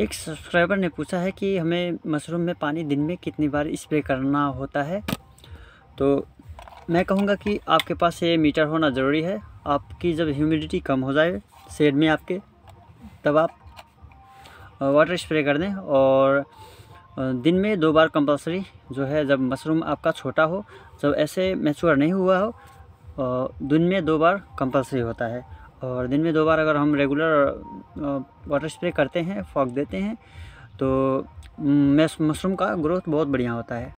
एक सब्सक्राइबर ने पूछा है कि हमें मशरूम में पानी दिन में कितनी बार स्प्रे करना होता है तो मैं कहूँगा कि आपके पास ये मीटर होना ज़रूरी है आपकी जब ह्यूमिडिटी कम हो जाए शेड में आपके तब आप वाटर स्प्रे कर दें और दिन में दो बार कंपलसरी जो है जब मशरूम आपका छोटा हो जब ऐसे मैच्योर नहीं हुआ हो दिन में दो बार कंपलसरी होता है और दिन में दो बार अगर हम रेगुलर वाटर स्प्रे करते हैं फॉग देते हैं तो मशरूम का ग्रोथ बहुत बढ़िया होता है